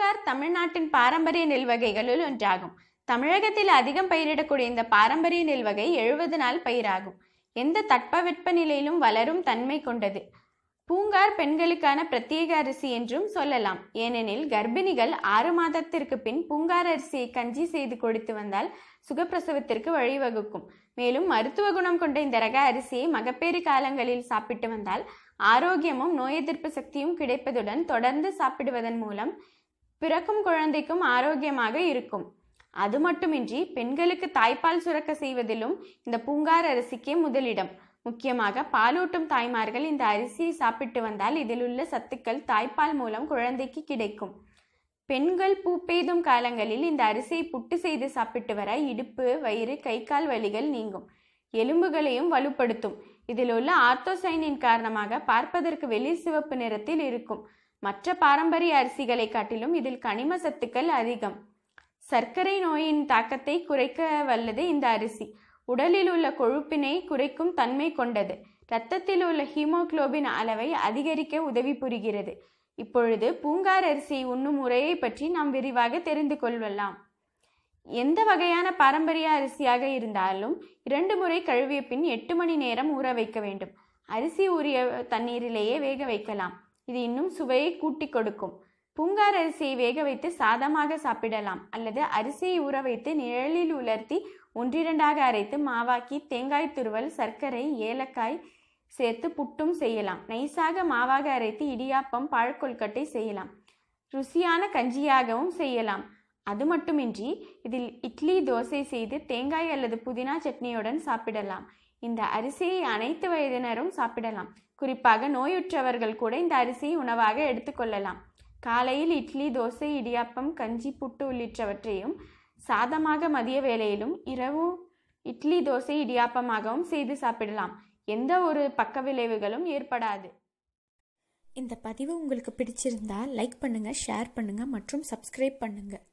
பூங்கார் தமிழ்நாட்டின் பாரம்பரிய நெல் வகைகளுள் ஒன்றாகும் தமிழகத்தில் அதிகம் பயிரிடக்கூடிய இந்த பாரம்பரிய நெல் வகை எழுபது நாள் பயிராகும் எந்த தட்பவெப்ப நிலையிலும் வளரும் தன்மை கொண்டது பூங்கார் பெண்களுக்கான பிரத்யேக அரிசி என்றும் சொல்லலாம் ஏனெனில் கர்ப்பிணிகள் ஆறு மாதத்திற்கு பின் பூங்கார் அரிசியை கஞ்சி செய்து கொடுத்து வந்தால் சுகப்பிரசவத்திற்கு வழிவகுக்கும் மேலும் மருத்துவ குணம் கொண்ட இந்த ரக அரிசியை மகப்பேறு காலங்களில் சாப்பிட்டு வந்தால் ஆரோக்கியமும் நோய் எதிர்ப்பு சக்தியும் கிடைப்பதுடன் தொடர்ந்து சாப்பிடுவதன் மூலம் பிறக்கும் குழந்தைக்கும் ஆரோக்கியமாக இருக்கும் அது மட்டுமின்றி பெண்களுக்கு தாய்ப்பால் சுரக்க செய்வதிலும் இந்த பூங்கார் அரிசிக்கே முதலிடம் முக்கியமாக பாலூட்டும் தாய்மார்கள் இந்த அரிசியை சாப்பிட்டு வந்தால் இதில் உள்ள சத்துக்கள் தாய்ப்பால் மூலம் குழந்தைக்கு கிடைக்கும் பெண்கள் பூ பெய்தும் காலங்களில் இந்த அரிசியை புட்டு செய்து சாப்பிட்டு வர இடுப்பு வயிறு கை கால் வலிகள் நீங்கும் எலும்புகளையும் வலுப்படுத்தும் இதில் உள்ள ஆர்த்தோசைனின் காரணமாக பார்ப்பதற்கு வெளிர் சிவப்பு நிறத்தில் இருக்கும் மற்ற பாரம்பரிய அரிசிகளை காட்டிலும் இதில் கனிம சத்துக்கள் அதிகம் சர்க்கரை நோயின் தாக்கத்தை குறைக்க வல்லது இந்த அரிசி உடலில் உள்ள கொழுப்பினை குறைக்கும் தன்மை கொண்டது இரத்தத்தில் உள்ள ஹீமோக்ளோபின் அளவை அதிகரிக்க உதவி புரிகிறது இப்பொழுது பூங்கார் அரிசியை உண்ணும் முறையை பற்றி நாம் விரிவாக தெரிந்து கொள்ளலாம் எந்த வகையான பாரம்பரிய அரிசியாக இருந்தாலும் இரண்டு முறை கழுவிய பின் எட்டு மணி நேரம் ஊற வைக்க வேண்டும் அரிசி ஊறிய தண்ணீரிலேயே வேக வைக்கலாம் இது இன்னும் சுவையை கூட்டி கொடுக்கும் பூங்கார் அரிசியை வேக வைத்து சாதமாக சாப்பிடலாம் அல்லது அரிசியை ஊற வைத்து நிழலில் உலர்த்தி ஒன்றிரண்டாக அரைத்து மாவாக்கி தேங்காய் துருவல் சர்க்கரை ஏலக்காய் சேர்த்து புட்டும் செய்யலாம் நைஸாக மாவாக அரைத்து இடியாப்பம் பழக்கொல்கட்டை செய்யலாம் ருசியான கஞ்சியாகவும் செய்யலாம் அது மட்டுமின்றி இதில் இட்லி தோசை செய்து தேங்காய் அல்லது புதினா சட்னியுடன் சாப்பிடலாம் இந்த அரிசியை அனைத்து வயதினரும் சாப்பிடலாம் குறிப்பாக நோயுற்றவர்கள் கூட இந்த அரிசியை உணவாக எடுத்துக்கொள்ளலாம் காலையில் இட்லி தோசை இடியாப்பம் கஞ்சி புட்டு உள்ளிட்டவற்றையும் சாதமாக மதிய வேளையிலும் இரவு இட்லி தோசை இடியாப்பமாகவும் செய்து சாப்பிடலாம் எந்த ஒரு பக்க விளைவுகளும் ஏற்படாது இந்த பதிவு உங்களுக்கு பிடிச்சிருந்தால் லைக் பண்ணுங்கள் ஷேர் பண்ணுங்கள் மற்றும் சப்ஸ்கிரைப் பண்ணுங்கள்